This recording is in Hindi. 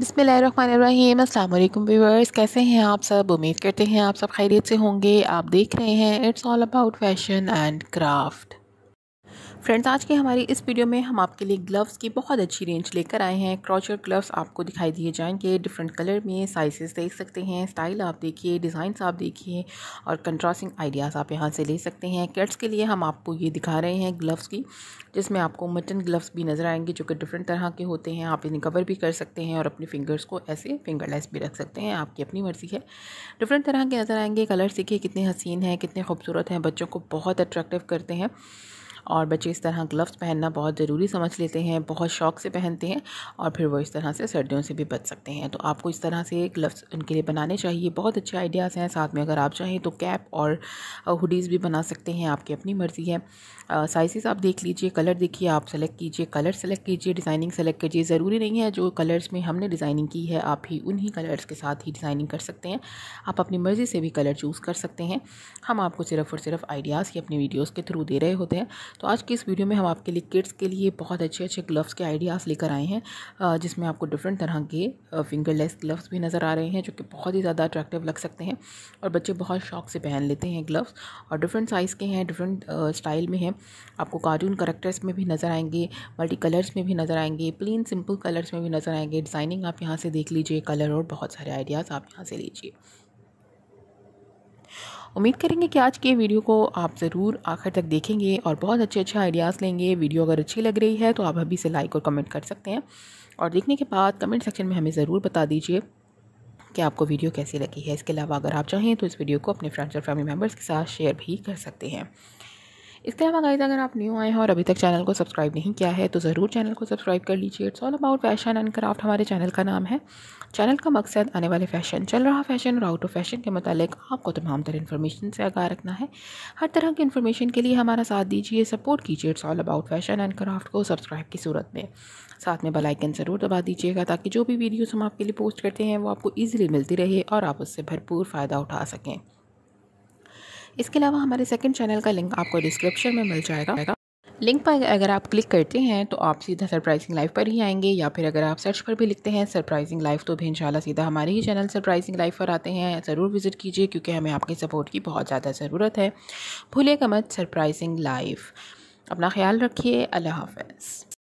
बिसमीम अल्लाम व्यूअर्स कैसे हैं आप सब उम्मीद करते हैं आप सब खैरियत से होंगे आप देख रहे हैं it's all about fashion and craft friends आज के हमारी इस वीडियो में हम आपके लिए ग्लव्स की बहुत अच्छी रेंज लेकर आए हैं क्रॉचर ग्लव्स आपको दिखाई दिए जाएंगे डिफरेंट कलर में साइजेस देख सकते हैं स्टाइल आप देखिए डिज़ाइंस आप देखिए और कंट्रास्टिंग आइडियाज़ आप यहाँ से ले सकते हैं कैट्स के लिए हम आपको ये दिखा रहे हैं ग्लव्स की जिसमें आपको मटन ग्लव्स भी नज़र आएंगे जो कि डिफरेंट तरह के होते हैं आप इन्हें कवर भी कर सकते हैं और अपने फिंगर्स को ऐसे फिंगरलेस भी रख सकते हैं आपकी अपनी मर्ज़ी है डिफरेंट तरह के नज़र आएंगे कलर्स देखिए कितने हसीन हैं कितने खूबसूरत हैं बच्चों को बहुत अट्रैक्टिव करते हैं और बच्चे इस तरह ग्लव्स पहनना बहुत ज़रूरी समझ लेते हैं बहुत शौक से पहनते हैं और फिर वो इस तरह से सर्दियों से भी बच सकते हैं तो आपको इस तरह से ग्लव्स उनके लिए बनाने चाहिए बहुत अच्छे आइडियाज़ हैं साथ में अगर आप चाहें तो कैप और हुडीज़ भी बना सकते हैं आपकी अपनी मर्ज़ी है साइज़ आप देख लीजिए कलर देखिए आप सेलेक्ट कीजिए कलर सेलेक्ट कीजिए डिज़ाइनिंग सेलेक्ट कीजिए ज़रूरी नहीं है जो कलर्स में हमने डिज़ाइनिंग की है आप ही उन्हीं कलर्स के साथ ही डिज़ाइनिंग कर सकते हैं आप अपनी मर्ज़ी से भी कलर चूज़ कर सकते हैं हम आपको सिर्फ़ और सिर्फ आइडियाज़ ही अपनी वीडियोज़ के थ्रू दे रहे होते हैं तो आज की इस वीडियो में हम आपके लिए किड्स के लिए बहुत अच्छे अच्छे ग्लव्स के आइडियाज़ लेकर आए हैं जिसमें आपको डिफरेंट तरह के फिंगरलेस ग्लव्स भी नज़र आ रहे हैं जो कि बहुत ही ज़्यादा अट्रैक्टिव लग सकते हैं और बच्चे बहुत शौक से पहन लेते हैं ग्लव्स और डिफरेंट साइज़ के हैं डिफरेंट स्टाइल में हैं आपको कार्टून करेक्टर्स में भी नज़र आएंगे मल्टी कलर्स में भी नज़र आएंगे प्लेन सिंपल कलर्स में भी नज़र आएंगे डिज़ाइनिंग आप यहाँ से देख लीजिए कलर और बहुत सारे आइडियाज़ आप यहाँ से लीजिए उम्मीद करेंगे कि आज के वीडियो को आप ज़रूर आखिर तक देखेंगे और बहुत अच्छे अच्छे आइडियाज़ लेंगे वीडियो अगर अच्छी लग रही है तो आप अभी से लाइक और कमेंट कर सकते हैं और देखने के बाद कमेंट सेक्शन में हमें ज़रूर बता दीजिए कि आपको वीडियो कैसी लगी है इसके अलावा अगर आप चाहें तो इस वीडियो को अपने फ्रेंड्स और फैमिली मेम्बर्स के साथ शेयर भी कर सकते हैं इसके अलावा गाइज अगर आप न्यू आए हैं और अभी तक चैनल को सब्सक्राइब नहीं किया है तो ज़रूर चैनल को सब्सक्राइब कर लीजिए it's all about fashion and craft हमारे चैनल का नाम है चैनल का मकसद आने वाले फैशन चल रहा फैशन और आउट ऑफ फैशन के मतलब आपको तमाम तरह इन्फॉर्मेशन से आगा रखना है हर तरह की इन्फॉर्मेशन के लिए हमारा साथ दीजिए सपोर्ट कीजिए it's all about fashion and craft को सब्सक्राइब की सूरत में साथ में बेलाइकन ज़रूर दबा दीजिएगा ताकि जो भी वीडियोज़ हम आपके लिए पोस्ट करते हैं वो आपको ईजिली मिलती रहे और आप उससे भरपूर फ़ायदा उठा सकें इसके अलावा हमारे सेकेंड चैनल का लिंक आपको डिस्क्रिप्शन में मिल जाएगा लिंक पर अगर आप क्लिक करते हैं तो आप सीधा सरप्राइजिंग लाइफ पर ही आएंगे या फिर अगर आप सर्च पर भी लिखते हैं सरप्राइजिंग लाइफ तो भी इन सीधा हमारे ही चैनल सरप्राइजिंग लाइफ पर आते हैं ज़रूर विज़िट कीजिए क्योंकि हमें आपके सपोर्ट की बहुत ज़्यादा ज़रूरत है भूलेगा मत सरप्राइजिंग लाइफ अपना ख्याल रखिए अल्लाह हाफ